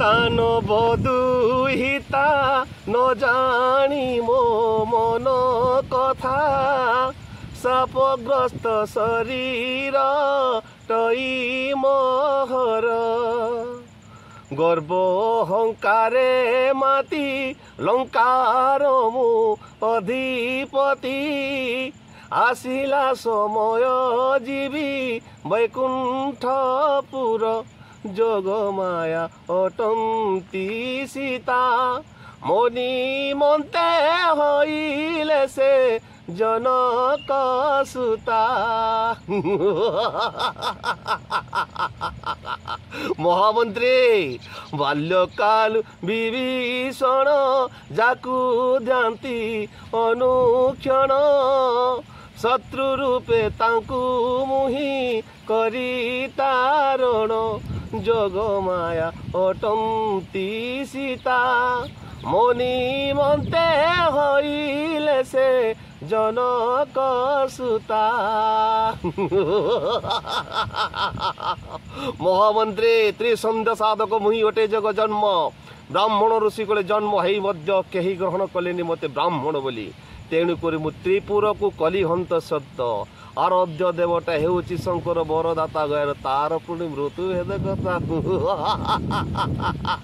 ତାନ ବଦୁହିତା ନ ଜାଣି ମୋ ମନ କଥା ସାପଗ୍ରସ୍ତ ଶରୀର ଟଇ ମହର ଗର୍ବ ଅହଙ୍କାରେ ମାତି ଲଙ୍କାର ମୁଁ ଅଧିପତି ଆସିଲା ସମୟ ଯିବି ବୈକୁଣ୍ଠପୁର যোগমায়া অটন্তি সীতা মণি মন্তে হইলে সে জনক সুতা মহামন্ত্রী বাল্যকাল বিভীষণ যাকু ধ্যান্তি অনুক্ষণ শত্রু রূপে তাঁকু মুহি করি তারণ যোগমায়া অটন্তি সীতা মণি মন্তে হইলে সে জনক সুতা মহামন্ত্রে ত্রিসন্ধ সাধক মুহি ওটে যোগ জন্ম ব্রাহ্মণ ঋষি কোলে জন্ম ହେଇ ମଧ୍ୟ କେହି ଗ୍ରହଣ କଲେନି ମୋତେ ବ୍ରାହ୍ମଣ ବୋଲି ତେଣୁକରି ମୁଁ ତ୍ରିପୁରକୁ କଲିହନ୍ତ ଶବ୍ଦ ଆରଧ୍ୟ ଦେବତା ହେଉଛି ଶଙ୍କର ବରଦାତା ଗାଁରେ ତାର ପୁଣି ମୃତ୍ୟୁ ହେଲେ କଥା